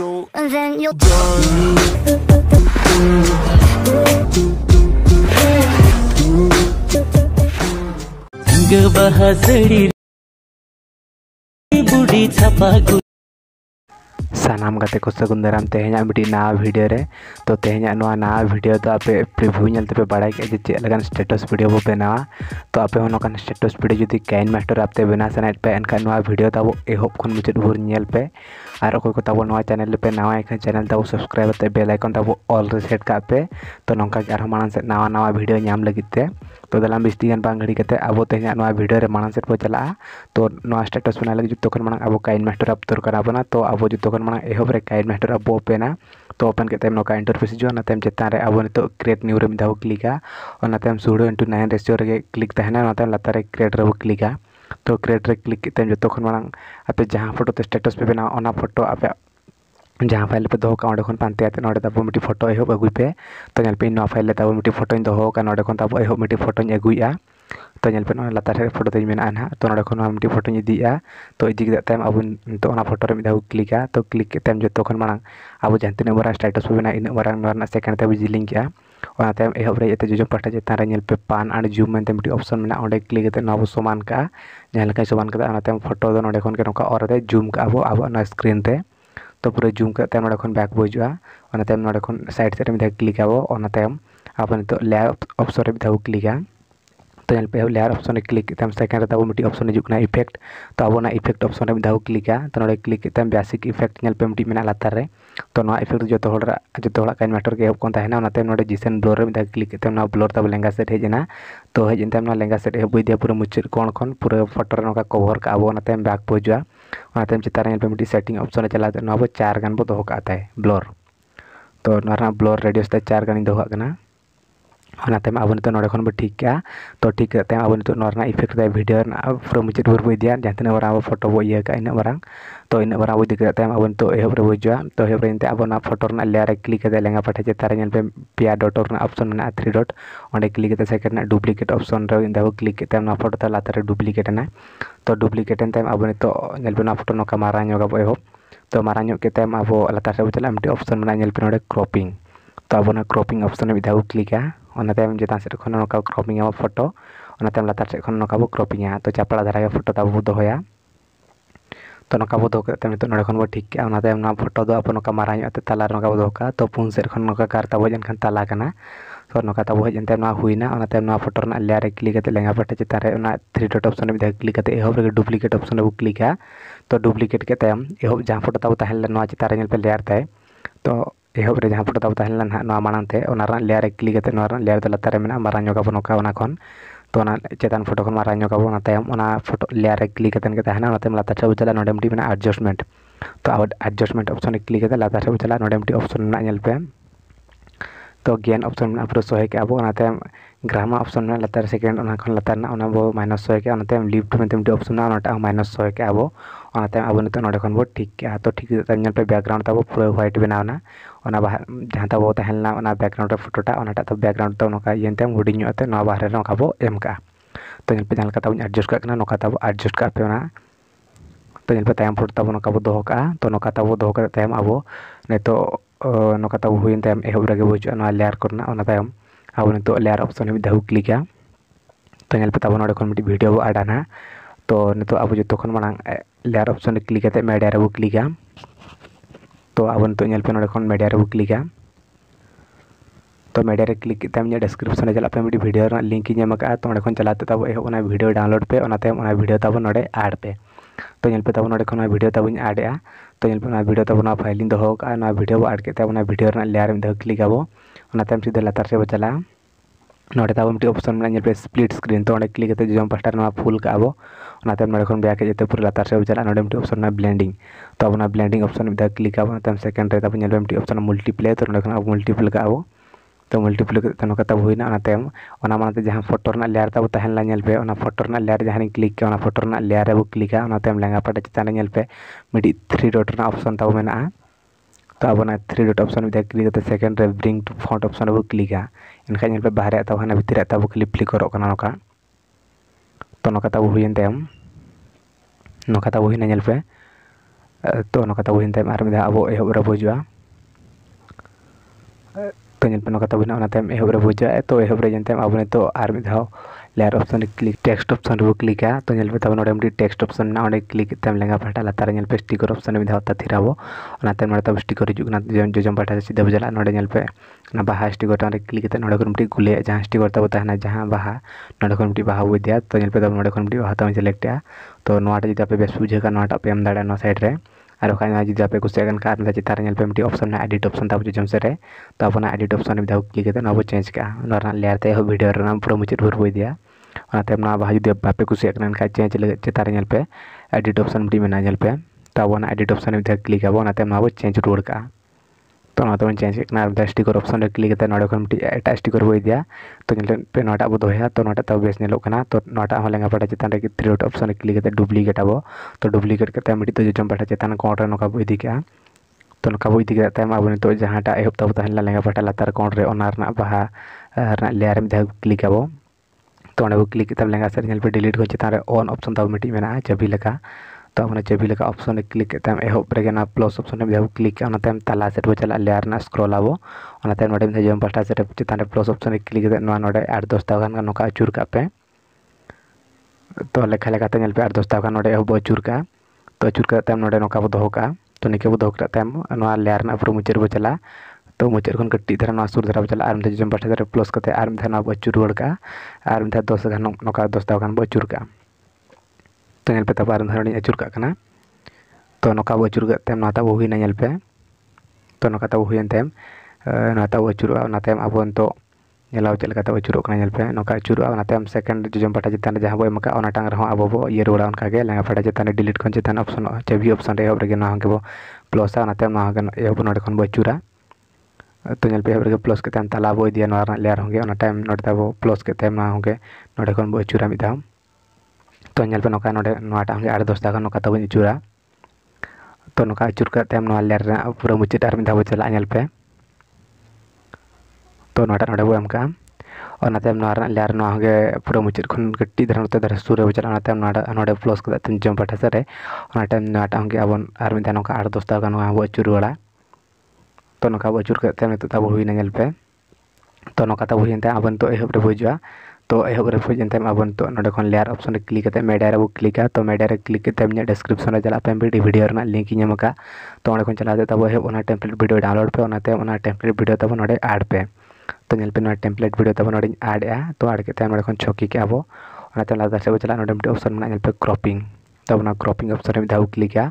control And then you'll die छपा सानाम गाते को सगुन दाराम तेहेना मिट्टी ना वीडियो रे तो तेहेना ना वीडियो तो आप प्रिव्यू नलते पे बड़ा के जे लगन स्टेटस वीडियो बो बनावा तो आपे होन स्टेटस वीडियो जुदी कैन मास्टर आपते बना सनाइट पे एनका नया वीडियो ताबो एहोप खुन मुचेद भूर नल पे और अखोई को तबो नवा चैनल पे नवा एक चैनल तब सब्सक्राइब ते बेल आइकन तबो ऑल सेट का पे तो नंका के आरहा मानन से नवा नवा वीडियो न्याम लगी तो दलाम बिस्ती जान पांगड़ी के ते अब ते भिडियो मांग वीडियो रे चला तो नवा स्टेटस बना लगी जो कर मना अब काइन मास्टर अब तुर बना तो अब जुत्तो कर मना एहो परे काइन मास्टर अब ओपे ना तो ओपन के तेम नौका इंटरफेस जो ना तेम चेतना रे अब ने तो क्रिएट न्यू रेम दाव क्लिका और ना इंटू नाइन रेस्टोर क्लिक तहना ना तेम लता क्रिएट रेव क्लिका तो क्रिएट रे क्लिक कितें जो आप जहाँ फोटो ते स्टेटस पे बना ओना फोटो आप जहाँ फाइल पे दोहो का दोहोक पानते हैं नाब मीटी फोटो एह अगुई पे तो पे ना फाइल तब मीटी फोटो दोहोक नाब एह मीटी फोटो अगुए तो नापे ना लातार फोटो तेज मेना ना तो ना मीटी फोटो इदीजा तो इजीम अब फोटो में दाव क्लिका तो क्लिक कितें जो अब जहाँ तीन बार स्टेटस पे बना इन बार सेकेंड तब जिलिंग किया है ᱚᱱᱟ ᱛᱟᱭᱚᱢ ᱮᱦᱚᱵ ᱨᱮ ᱡᱟᱛᱮ ᱡᱚᱡᱚᱢ ᱯᱟᱦᱴᱟ ᱪᱮᱛᱟᱱ ᱨᱮ ᱧᱮᱞ ᱯᱮ ᱯᱟᱱ ᱟᱨ ᱡᱩᱢ ᱢᱮᱱᱛᱮ ᱢᱤᱫᱴᱤᱡ ᱚᱯᱥᱚᱱ ᱢᱮᱱᱟᱜᱼᱟ ᱚᱸᱰᱮ ᱠᱞᱤᱠ ᱠᱟᱛᱮ ᱱᱚᱣᱟ ᱵᱚ ᱥᱚᱢᱟᱱ ᱠᱟᱜᱼᱟ ᱡᱟᱦᱟᱸ ᱞᱮᱠᱟᱧ ᱥᱚᱢᱟᱱ ᱠᱟᱫᱟ ᱚᱱᱟ ᱛᱟᱭᱚᱢ ᱯᱷᱳᱴᱳ ᱫᱚ ᱱᱚᱰᱮ ᱠᱷᱚᱱ ᱜᱮ ᱱᱚᱝᱠᱟ ᱚᱨ ᱠᱟᱛᱮ ᱡᱩᱢ ᱠᱟᱜᱼᱟ ᱵᱚ ᱟᱵᱚᱣᱟᱜ ᱱᱚᱣᱟ ᱥᱠᱨᱤᱱ ᱛᱮ ᱛᱚ ᱯᱩᱨᱟᱹ ᱡᱩᱢ ᱠᱟᱛᱮ ᱱᱚᱰᱮ ᱠᱷᱚᱱ ᱵᱮᱠ ᱵᱚ ᱦᱤᱡᱩᱜᱼᱟ ᱚᱱᱟ ᱛᱟᱭᱚᱢ ᱱᱚᱰᱮ ᱠᱠᱷᱚᱱ ᱥᱟᱭᱤᱰ ᱥᱮᱫ ᱨᱮ ᱢᱤᱫ ᱫᱷᱟᱣ ᱠᱞᱤᱠ ᱟᱵᱚ ᱚᱱᱟ ᱛᱟᱭᱚᱢ ᱟᱵᱚ ᱱᱤᱛᱚᱜ ᱞᱮᱭᱟᱣᱩᱴ ᱚᱯᱥᱚᱱ ᱨᱮ ᱢᱤᱫ ᱫᱷᱟᱣ ᱵᱚ ᱠᱞᱤᱠᱟ तो यहाँ पे लेयर ऑप्शन में क्लिक करते हैं सेकेंड तब मिट्टी ऑप्शन हजू इफेक्ट तो अब इफेक्ट ऑप्शन में दौ क्लिका तो ना क्लिक करते बेसिक इफेक्ट पे मिट्टी मेरा लातार तो ना इफेक्ट जो जो कहीं मैटर के एहबाते ना जिसन ब्लोर में दौ क्लिक करते हैं ब्लोर तब लेंगा सेट हेना तो हेजन लेंगा सेट हूँ दिए पूरा मुचाद कौन खन पूरा फोटो ना कवर करते हैं बैक पोजाते चितानपे मिट्टी सेटिंग ऑप्शन में चलाते चार गान बो दोहे ब्लोर तो ब्लोर रेडियो से चार गान दोहना ᱚᱱᱟᱛᱮ ᱟᱵᱚ ᱱᱤᱛᱚᱜ ᱱᱚᱰᱮ ᱠᱷᱚᱱ ᱵᱚ ᱴᱷᱤᱠ ᱛᱚ ᱴᱷᱤᱠ ᱠᱟᱛᱮ ᱟᱵᱚ ᱱᱤᱛᱚᱜ ᱱᱚᱣᱟ ᱨᱮᱱᱟᱜ ᱤᱯᱷᱮᱠᱴ ᱫᱚ ᱵᱷᱤᱰᱤᱭᱳ ᱨᱮᱱᱟᱜ ᱯᱩᱨᱟᱹ ᱢᱩᱪᱟᱹᱫ ᱵᱷᱳᱨ ᱵᱚ ᱤᱫᱤᱭᱟ ᱡᱟᱦᱟᱸ ᱛᱤᱱᱟᱹᱜ ᱢᱟᱨᱟᱝ ᱟᱵᱚ ᱯᱷᱳᱴᱳ ᱵᱚ ᱤᱭᱟᱹ ᱠᱟᱜᱼᱟ ᱤᱱᱟᱹᱜ ᱢᱟᱨᱟᱝ ᱛᱚ ᱤᱱᱟᱹᱜ ᱢᱟᱨᱟᱝ ᱵᱚ ᱤᱫᱤ ᱠᱟᱛᱮ ᱟᱵᱚ ᱱᱤᱛᱚᱜ ᱮᱦᱚᱵ ᱨᱮᱵᱚ ᱦᱤᱡᱩᱜᱼᱟ ᱛᱚ ᱮᱦᱚᱵ ᱨᱮ ᱟᱵᱚ ᱚᱱᱟ ᱯᱷᱳᱴᱳ ᱨᱮᱱᱟᱜ ᱞᱮᱭᱟᱨ ᱨᱮ ᱠᱞᱤᱠ ᱠᱟᱛᱮ ᱞᱮᱸᱜᱟ ᱯᱟᱴᱷᱟ ᱪᱮᱛᱟᱱ ᱨᱮ ᱧᱮᱞ ᱯᱮ ᱯᱮᱭᱟ ᱰᱚᱴ ᱨᱮᱱᱟᱜ ᱚᱯᱥᱚᱱ ᱢᱮᱱᱟᱜᱼᱟ ᱛᱷᱨᱤ ᱰᱚᱴ ᱚᱸᱰᱮ ᱠᱞᱤᱠ ᱠᱟᱛᱮ ᱥᱮᱠᱮᱱᱰ ᱨᱮᱱᱟᱜ ᱰᱩᱯᱞᱤᱠᱮᱴ ᱚᱯᱥᱚᱱ ᱨᱮ ᱤᱧ ᱫᱚ ᱠᱞᱤᱠ ᱠᱟᱛᱮ ᱚᱱᱟ ᱯᱷᱳᱴᱳ ᱛᱟ ᱞᱟᱛᱟᱨ ᱨᱮ ᱰᱩᱯᱞᱤᱠᱮᱴ ᱮᱱᱟ ᱛᱚ ᱰᱩᱯᱞᱤᱠᱮᱴ ᱮᱱ ᱛᱟᱭᱚᱢ ᱟᱵᱚ ᱱᱤᱛᱚᱜ ᱧᱮᱞ ᱯᱮ ᱚᱱᱟ ᱯᱷᱳᱴᱳ ᱱᱚᱝᱠᱟ ᱢᱟᱨᱟᱝ ᱧᱚᱜ ᱟᱵᱚ ᱮᱦᱚᱵ ᱛᱚ ᱢᱟᱨᱟᱝ ᱧᱚᱜ ᱠᱟᱛᱮ ᱟᱵᱚ ᱞᱟᱛᱟᱨ ᱨᱮᱵᱚ ᱪᱟᱞᱟᱜᱼᱟ ᱢᱤᱫᱴᱮᱱ ᱚᱯᱥᱚᱱ ᱢᱮᱱᱟᱜᱼᱟ ᱧᱮᱞ ᱯᱮ ᱱᱚᱰᱮ ᱠᱨᱚᱯᱤᱝ ᱛᱚ ᱟᱵᱚ ᱚᱱᱟ ᱠᱨᱚᱯᱤᱝ ᱚᱯᱥᱚᱱ ᱨᱮ ᱢᱤᱫ ᱫᱷᱟᱣ ᱵᱚ ᱠᱞᱤᱠᱟ ᱚᱱᱟ ᱛᱟᱭᱚᱢ ᱪᱮᱛᱟᱱ ᱥᱮᱫ ᱠᱷᱚᱱ ᱱᱚᱝᱠᱟ ᱠᱨᱚᱯᱤᱝ ᱟᱵᱚ ᱯᱷᱳᱴᱳ ᱚᱱᱟ ᱛᱟᱭᱚᱢ ᱞᱟᱛᱟᱨ ᱥᱮᱫ ᱠᱷᱚᱱ ᱱᱚᱝᱠᱟ ᱵᱚ ᱠᱨᱚᱯᱤᱝᱟ ᱛᱚ ᱪᱟᱯᱲᱟ ᱫᱷᱟᱨᱟ ᱜᱮ ᱯᱷᱳᱴᱳ ᱛᱟᱵᱚ ᱵᱚ ᱫᱚᱦᱚᱭᱟ ᱛᱚ ᱱᱚᱝᱠᱟ ᱵᱚ ᱫᱚᱦᱚ ᱠᱮᱫ ᱛᱮ ᱱᱤᱛᱚᱜ ᱱᱚᱰᱮ ᱠᱷᱚᱱ ᱵᱚ ᱴᱷᱤᱠ ᱠᱮᱜᱼᱟ ᱚᱱᱟ ᱛᱟᱭᱚᱢ ᱱᱚᱣᱟ ᱯᱷᱳᱴᱳ ᱫᱚ ᱟᱵᱚ ᱱᱚᱝᱠᱟ ᱢᱟᱨᱟᱝ ᱧᱚᱜ ᱛᱮ ᱛᱟᱞᱟ ᱨᱮ ᱱᱚᱝᱠᱟ ᱵᱚ ᱫᱚᱦᱚ ᱠᱟᱜᱼᱟ ᱛᱚ ᱯᱩᱱ ᱥᱮᱫ ᱠᱷᱚᱱ ᱱᱚᱝᱠᱟ ᱠᱟᱨ ᱛᱟᱵᱚ ᱮᱱᱠᱷᱟᱱ ᱛᱟᱞᱟ ᱠᱟᱱᱟ ᱛᱚ ᱱᱚᱝᱠᱟ ᱛᱟᱵᱚ ᱦᱮᱡ ᱮᱱᱛᱮ ᱱᱚᱣᱟ ᱦᱩᱭᱱᱟ ᱚᱱᱟ ᱛᱟᱭᱚᱢ ᱱᱚᱣᱟ ᱯᱷᱳᱴᱳ ᱨᱮᱱᱟᱜ ᱞᱮᱭᱟᱨ ᱨᱮ ᱠᱞᱤᱠ ᱠᱟᱛᱮ ᱞᱮᱸᱜᱟ ᱯᱟᱴᱟ ᱪᱮᱛᱟᱱ ᱨᱮ ᱚᱱᱟ ᱛᱷᱨᱤ ᱰᱚᱴ ᱚᱯᱥᱚᱱ ᱨᱮ ᱢᱤᱫ ᱫᱷᱟᱣ ᱠᱞᱤᱠ ᱠᱟᱛᱮ ᱮᱦᱚᱵ ᱨᱮᱜᱮ ᱰᱩᱯᱞᱤᱠᱮᱴ ᱚᱯᱥᱚᱱ ᱨᱮᱵᱚ ᱠᱞᱤᱠᱟ ᱛᱚ ᱰᱩᱯᱞᱤᱠᱮᱴ ᱠᱮᱫ ᱛᱟᱭᱚᱢ ᱮᱦᱚᱵ ᱡᱟᱦᱟᱸ ᱯᱷᱳᱴᱳ ᱛᱟᱵᱚ ᱛᱟᱦᱮᱸ ᱞᱮᱱᱟ ᱱᱚᱣᱟ ᱪᱮᱛᱟᱱ ᱨᱮ ᱧᱮᱞ ᱯᱮ ᱞᱮᱭᱟᱨ ᱛᱟᱭ ᱛᱚ ᱮᱦᱚᱵ ᱨᱮ ᱡᱟᱦᱟᱸ ᱯᱷᱳᱴᱳ ᱛᱟᱵᱚ ᱛᱟᱦᱮᱸ ᱞᱮᱱᱟ ᱦᱟᱸᱜ ᱱᱚᱣᱟ ᱢᱟᱲᱟᱝ ᱛᱮ ᱚᱱᱟ ᱨᱮᱱᱟᱜ ᱞᱮᱭᱟᱨ ᱨᱮ ᱠᱞᱤᱠ ᱠᱟᱛᱮ ᱱᱚᱣᱟ ᱨᱮᱱᱟᱜ ᱞᱮᱭᱟᱨ ᱫᱚ ᱞᱟᱛᱟᱨ ᱨᱮ ᱢᱮᱱᱟᱜᱼᱟ ᱢᱟᱨᱟᱝ ᱧᱚᱜ ᱟᱵᱚᱱ ᱱᱚᱝᱠᱟ ᱚᱱᱟ ᱠᱷᱚᱱ ᱛᱚ ᱚᱱᱟ ᱪᱮᱛᱟन ᱯᱷᱳᱴᱳ ᱠᱷᱚᱱ ᱢᱟᱨᱟᱝ ᱧᱚᱜ ᱟᱵᱚᱱ ᱚᱱᱟ ᱛᱟᱭᱚᱢ ᱚᱱᱟ ᱯᱷᱳᱴᱳ ᱞᱮᱭᱟᱨ ᱨᱮ ᱠᱞᱤᱠ ᱠᱟᱛᱮ ᱜᱮ ᱛᱟᱦᱮᱱᱟ ᱚᱱᱟᱛᱮ ᱞᱟᱛᱟᱨ ᱥᱮᱫ ᱵᱚ ᱪᱟᱞᱟᱜᱼᱟ ᱱᱚᱰᱮ ᱢᱤᱫᱴᱤᱡ ᱢᱮᱱᱟᱜᱼᱟ ᱮᱰᱡᱟᱥᱴᱢᱮᱱᱴ ᱛᱚ ᱟᱵᱚ ᱮᱰᱡᱟᱥᱴᱢᱮᱱᱴ ᱚᱯᱥᱚᱱ ᱨᱮ ᱠᱞᱤᱠ ᱠᱟᱛᱮ ᱞᱟᱛᱟᱨ ᱥᱮᱫ ᱵᱚ ᱪᱟᱞᱟᱜᱼᱟ ᱱᱚᱰᱮ ᱢᱤᱫᱴᱤᱡ ᱚᱯᱥᱚᱱ ᱢᱮᱱᱟᱜᱼᱟ ᱧᱮᱞ ᱯᱮ तो गेन ऑप्शन में पूरा सोहे के अब ओनाते ग्रामा ऑप्शन में लतार सेकेंड ओना खन लतार ना ओना बो माइनस सोहे के ओनाते लिफ्ट में तिमटी ऑप्शन ना ओनाटा माइनस सोहे के अब ᱚᱱᱟᱛᱮ ᱟᱵᱚ ᱱᱤᱛᱚᱜ ᱱᱚᱰᱮ ᱠᱷᱚᱱ ᱵᱚ ᱴᱷᱤᱠ ᱠᱮᱜᱼᱟ ᱛᱚ ᱴᱷᱤᱠ ᱠᱟᱛᱮ ᱧᱮᱞ ᱯᱮ ᱵᱮᱠᱜᱨᱟᱣᱩᱱᱰ ᱛᱟᱵᱚ ᱯᱩᱨᱟᱹ ᱦᱳᱣᱟᱭᱤᱴ ᱵᱮᱱᱟᱣᱱᱟ ᱚᱱᱟ ᱵᱟᱦᱟ ᱡᱟᱦᱟᱸ ᱛᱟᱵᱚ ᱛᱟᱦᱮᱸ ᱞᱮᱱᱟ ᱚᱱᱟ ᱵᱮᱠᱜᱨᱟᱣᱩᱱᱰ ᱨᱮ ᱯᱷᱳᱴᱳᱴᱟᱜ ᱚᱱᱟᱴᱟᱜ ᱫᱚ ᱵᱮᱠᱜᱨᱟᱣᱩᱱᱰ ᱫᱚ ᱱᱚᱝᱠᱟ ᱤᱭᱟᱹᱛᱮ ᱦᱩᱰᱤᱧ ᱧᱚᱜ ᱛᱮ ᱱᱚᱣᱟ ᱵᱟᱦᱨᱮ ᱨᱮ ᱱᱚᱝᱠᱟ ᱵᱚ ᱮᱢ ᱠᱟᱜᱼᱟ ᱛᱚ ᱧᱮᱞ ᱯᱮ ᱡᱟᱦᱟᱸ ᱞᱮᱠᱟ ᱛᱟᱵᱚᱧ ᱮᱰᱡᱟᱥᱴ ᱠᱟᱜ ᱠᱟᱱᱟ ᱱᱚᱝᱠᱟ ᱛᱟᱵᱚ ᱮᱰᱡᱟᱥᱴ ᱠᱟᱜ ᱯᱮ ᱚᱱᱟ ᱛᱚ ᱧᱮᱞ ᱯᱮ ᱛᱟᱭᱚᱢ ᱯᱷᱳᱴᱳ ᱛᱟᱵᱚ ᱱᱚᱝᱠᱟ ᱵᱚ ᱫᱚᱦᱚ ᱠᱟᱜᱼᱟ ᱛᱚ ᱱᱚᱝᱠᱟ ᱛᱟᱵᱚ ᱫᱚᱦᱚ ᱠᱟᱛᱮ ᱛᱟᱭᱚᱢ ᱟᱵᱚ ᱱᱤᱛᱚᱜ ᱱᱚᱝᱠᱟ ᱛᱟᱵᱚ ᱦᱩᱭᱮᱱ ᱛᱟᱭᱚᱢ ᱮᱦᱚᱵ ᱨᱮᱜᱮ ᱵᱚ ᱦᱤᱡᱩᱜᱼᱟ ᱱᱚᱣᱟ ᱞᱮᱭᱟᱨ ᱠᱚᱨᱮᱱᱟᱜ ᱚᱱᱟ ᱛᱟᱭᱚᱢ ᱟᱵᱚ ᱱᱤᱛᱚᱜ ᱞᱮᱭᱟᱨ ᱚᱯᱥᱚᱱ ᱨᱮ ᱢᱤᱫ ᱫᱷᱟᱣ ᱠᱞᱤᱠᱟ ᱛᱚ ᱧᱮᱞ ᱯᱮ ᱛᱟᱵᱚ ᱱᱚᱰᱮ ᱠᱷᱚᱱ ᱢᱤᱫᱴᱤᱡ ᱵᱷᱤᱰᱭᱳ ᱵᱚ ᱟᱰᱟ ᱱᱟᱦᱟᱜ ᱛᱚ ᱱᱤᱛᱚᱜ ᱟᱵᱚ ᱡᱚᱛᱚ ᱠᱷᱚᱱ ᱢᱟᱲᱟᱝ लेयर ऑप्शन क्लिक करते ᱠᱟᱛᱮ ᱢᱮᱰᱤᱭᱟ ᱨᱮᱵᱚ ᱠᱞᱤᱠᱟ ᱛᱚ ᱟᱵᱚ ᱱᱤᱛᱚᱜ ᱧᱮᱞ ᱯᱮ ᱱᱚᱰᱮ ᱠᱷᱚᱱ तो मीडिया क्लिक कितम डिस्क्रिप्शन चला पे भिडियो लिंक एम तो ना चलाते तब भिडियो डाउनलोड पे भिडियो तब ना एड पे तो पे तब ना भिडियो तब आडे तो भिडियो तब फाइल दोहका भिडियो एड करते भिडियो लेयार मिद क्लिक आबो सीधे लातार से चला ना अपशन मिले स्प्लीट स्क्रीन तो क्लिक जम्प स्टार फुल आब बैक जो पूरे लातार से चला ना अपशन ब्लैंडिंग तो अब ब्लैंडिंग अपशन क्लिक तब सेकंड अपशन मल्टीप्ले तो ना मल्टीप्ल का आब तो मल्टीप्लिकेट ना होना जहाँ फोटो लेयर तब तेलपे फोटो लेयर जहाँ क्लिक के फोटो लेयर अब क्लिक लेंगा पाटे चितानपे मिट्टी थ्री डॉट अपशन तब मे तो अब three dot option click second bring to front option अब क्लिका Kalau yang level bahaya itu akan lebih terlihat atau lebih fleksibel karena nokah, toh nokah tahu hujan time, nokah tahu hujan level tuh nokah tahu hujan time armida aboh eh beberapa jua, toh yang pun nokah tahu tidak nokah time beberapa jua, eh toh beberapa ah. eh, time layer option click text option रू click तो तब text option ना click लेंगे पाटा पे sticker option में दौता थी रोते तब स्टिकर हजना जो जो पाटा सीधा बुझेगा नापे बाहा स्टिकर टाइम क्लिक नोटी गुले जहाँ स्टिकर तब तक जहाँ बाहा नोटी बाहा हुई दिया तो नोटी बाहा तब सिलेक्टे तो नाटा जो आप बेस बुझेगा नाटा पे दाड़ा नाइड में और जी आप कुछ चाहिए तरह मिट्टी अपशन एडिट ऑप्शन तब जो जमसर तो अब एडिट अपशन क्लिक ना बो चेज का लेयारे भिडियो पूरा मुझे भर बोते जो बापे कुछ चेज चितारे एडिट अपशन मिट्टी मेपे तो अब एडिट अपशन क्लिक अब चेज रुआ तो ना तो मैं चेंज करना अब दस टिकर ऑप्शन रख लिया था नोटा को हम टाइप स्टिकर हुए दिया तो जैसे पे नोटा अब दोहे तो नोटा तब बेस नहीं लोग करना तो नोटा हमारे यहाँ पढ़ा चेतन रख थ्री डॉट ऑप्शन रख लिया था डुप्लीकेट अब तो डुप्लीकेट करते हैं मिट्टी तो जो जम पढ़ा चेतन कौटर नोका बुई दिखा तो नोका बुई दिखा था अब तो जहाँ टा एहब तब तहला लेंगे पढ़ा लतार कौटर ओनार ना बहा लेयर में जहाँ क्लिक अब तो नोटा क्लिक तब लेंगे सर जैसे डिलीट हो चेतन ऑन ऑप्शन तब मिट्टी में ना जब भी लगा तो हमने जब भी लगा ऑप्शन क्लिक करता है एहब रेगे प्लस ऑप्शन जब क्लिक तला सेट पर चल लेयर स्क्रोल आबोम जो पास्टा सेट चितान प्लस ऑप्शन क्लिक ना आठ दस दावान ना अचूर पे तो लेखा लगाते हैं आठ दस दावान ना एहब अचूर तो अचूर ना ना दो तो निके बो दोकता लेयर पूरा मुचाद पर चला तो मुचाद खन कटिधारा सुर धारा चला और जो पास्टा सेट प्लस करते दस दस दावान बो अचूर का तो नलपे तब आरणी अचुर तो नौका अचुर हुईनापे तो नौका तब हुई तब अचुर अब नलव चलता अचुरपे नौका अचुर सेकेंड जजम पाटा चितान जहाँ बोम का टांग अब बो ये रुड़ा लेंगा पाटा चितान डिलीट खन चितान अपशन चाबी अपशन रेबे बो प्लस एहब ना अचुर तो नलपे हेबे प्लस तलाब लेर लेयर हमें टाइम ना प्लस ना नोन बो अचुर मिद तो नौ आठ दस टा ना तब इचूरा तो ना इचूर लेर पूरा मुचाद और मिधा चलपे तो नाटा लेर पूरा मुचाद कटी धरण सुरे चलते ना प्लस जो जम पाठा सर नाटा अब ना आठ दस टा ना इचूर वाला तो ना अब इचूर तब हुई पे तो ना तब हुई अब नित एहबे बजा तो एहब रेफ्रिजेंटम अब ना लेयर ऑप्शन क्लिक करते मेडियर अब क्लिका तो मेडियर क्लिक करते हैं डिस्क्रिप्शन तो चलाते भी वीडियो लिंक ही तो ना चलाते तब एह टेम्पलेट वीडियो डाउनलोड पे टेम्पलेट वीडियो तब ना एड पे तो नापे टेम्पलेट वीडियो तब ना एड तो एड करते ना छकी अब लादा सब चला ऑप्शन में क्रपिंग तब क्रपिंग ऑप्शन में दाव क्लिका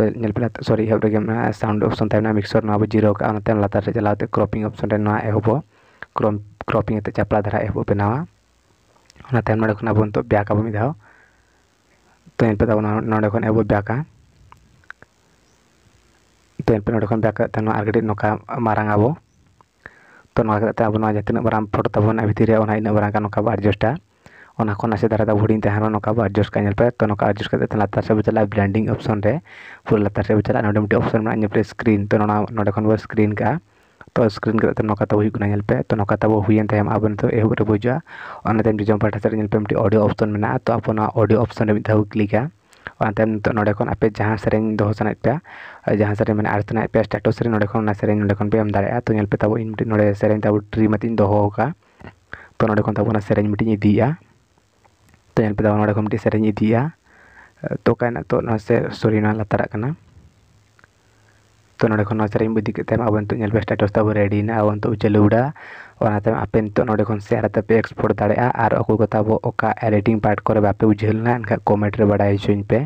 तो ना सॉरी एहबा साउंड ऑप्शन तक मिक्सर ना जीरो लादा चलाते क्रपिंग ऑप्शन में ना एह क्रम क्रपिंग चापला धारा एह बनावा ब्याका भी दाव तो इनपे ना अब ब्याका तो इनपे ना ब्याका ना मांग अब तो अब जितना फटो तब भितरना इनका ना एडजस्टा ना से दारे ना एडजस्ट का पे तो ना एडजस्ट लातार से चल ब्लैंडिंग अपशन पूरा लातार से चलना मिट्टी अपशन स्क्रीन तो ना स्क्रीन का ᱛᱚ ᱥᱠᱨᱤᱱ ᱠᱟᱛᱮ ᱱᱚᱝᱠᱟ ᱛᱟᱵᱚ ᱦᱩᱭᱩᱜ ᱠᱟᱱᱟ ᱧᱮᱞ ᱯᱮ ᱛᱚ ᱱᱚᱝᱠᱟ ᱛᱟᱵᱚ ᱦᱩᱭᱮᱱ ᱛᱟᱭᱚᱢ ᱟᱵᱚ ᱱᱤᱛᱚᱜ ᱮᱦᱚᱵ ᱨᱮ ᱵᱩᱡᱟ ᱚᱱᱟ ᱛᱟᱭᱚᱢ ᱡᱚᱡᱚᱢ ᱯᱟᱦᱴᱟ ᱥᱮᱫ ᱨᱮ ᱧᱮᱞ ᱯᱮ ᱢᱤᱫᱴᱤᱡ ᱚᱰᱤᱭᱳ ᱚᱯᱥᱚᱱ ᱢᱮᱱᱟᱜᱼᱟ ᱛᱚ ᱟᱵᱚ ᱚᱱᱟ ᱚᱰᱤᱭᱳ ᱚᱯᱥᱚᱱ ᱨᱮ ᱢᱤᱫ ᱫᱷᱟᱣ ᱠᱞᱤᱠᱟ ᱚᱱᱟ ᱛᱟᱭᱚᱢ ᱱᱤᱛᱚᱜ ᱱᱚᱰᱮ ᱠᱷᱚᱱ ᱟᱯᱮ ᱡᱟᱦᱟᱸ ᱥᱮᱨᱮᱧ ᱫᱚᱦᱚ ᱥᱟᱱᱟᱭᱮᱫ ᱯᱮᱭᱟ ᱡᱟᱦᱟᱸ ᱥᱮᱨᱮᱧ ᱢᱮᱱᱟᱜᱼᱟ ᱟᱨ ᱥᱟᱱᱟᱭᱮᱫ ᱯᱮᱭᱟ ᱥᱴᱮᱴᱟᱥ ᱨᱮ ᱱᱚᱰᱮ ᱠᱷᱚᱱ ᱚᱱᱟ ᱥᱮᱨᱮᱧ ᱱᱚᱰᱮ ᱠᱷᱚᱱ ᱯᱮ ᱮᱢ ᱫᱟᱲᱮᱭᱟᱜᱼᱟ ᱛᱚ ᱧᱮᱞ ᱯᱮ ᱛᱟᱵᱚ ᱤᱧ ᱢᱤᱫᱴᱤᱡ ᱱᱚᱰᱮ ᱥᱮᱨᱮᱧ ᱛᱟᱵᱚ ᱴᱨᱤ ᱢᱟᱛᱤᱧ ᱫᱚᱦᱚ ᱟᱠᱟᱫᱼᱟ ᱛᱚ ᱱᱚᱰᱮ ᱠᱷᱚᱱ ᱛᱟᱵᱚ ᱚᱱᱟ ᱥᱮᱨᱮᱧ ᱢᱤᱫᱴᱤᱡ ᱤᱫᱤᱭᱮᱜᱼᱟ ᱛᱚ ᱧᱮᱞ ᱯᱮ ᱛᱟᱵᱚ ᱱᱚᱰᱮ ᱠᱷᱚᱱ ᱢᱤᱫᱴᱤᱡ ᱥᱮᱨᱮᱧ ᱤᱫᱤᱭᱮᱜᱼᱟ ᱛᱚ ᱚᱠᱟᱭᱮᱱᱟ ᱛᱚ ᱱᱚᱣᱟ ᱥᱮ ᱥᱚᱨᱤ ᱱᱚᱣᱟ ᱞᱟᱛᱟᱨᱟᱜ ᱠᱟᱱᱟ ᱛᱚ ᱱᱚᱰᱮ ᱠᱷᱚᱱ ᱱᱚᱣᱟ ᱥᱮᱨᱮᱧ ᱵᱩᱫᱽ ᱤᱫᱤ ᱠᱮᱫᱛᱮ ᱟᱵᱚ ᱱᱤᱛᱚᱜ ᱧᱮᱞ ᱯᱮ ᱥᱴᱮᱴᱟᱥ ᱛᱟᱵᱚ ᱨᱮᱰᱤᱭᱮᱱᱟ ᱟᱵᱚ ᱱᱤᱛᱚᱜ ᱪᱟᱹᱞᱩᱣᱫᱟ ᱚᱱᱟᱛᱮ ᱟᱯᱮ ᱱᱤᱛᱚᱜ ᱱᱚᱰᱮ ᱠᱷᱚᱱ ᱥᱮ ᱟᱨ ᱯᱮ ᱮᱠᱥᱯᱳᱨᱴ ᱫᱟᱲᱮᱭᱟᱜᱼᱟ ᱟᱨ ᱟᱠᱚ ᱠᱚ ᱛᱟᱵᱚ ᱚᱠᱟ ᱮᱰᱤᱴᱤᱝ ᱯᱟᱨᱴ ᱠᱚᱨᱮ ᱵᱟᱯᱮ ᱵᱩᱡᱷᱟᱹᱣ ᱞᱮᱱᱟ ᱮᱱᱠᱷᱟᱱ ᱠᱚᱢᱮᱱᱴ ᱨᱮ ᱵᱟᱲᱟᱭ ᱦᱚᱪᱚᱧ ᱯᱮ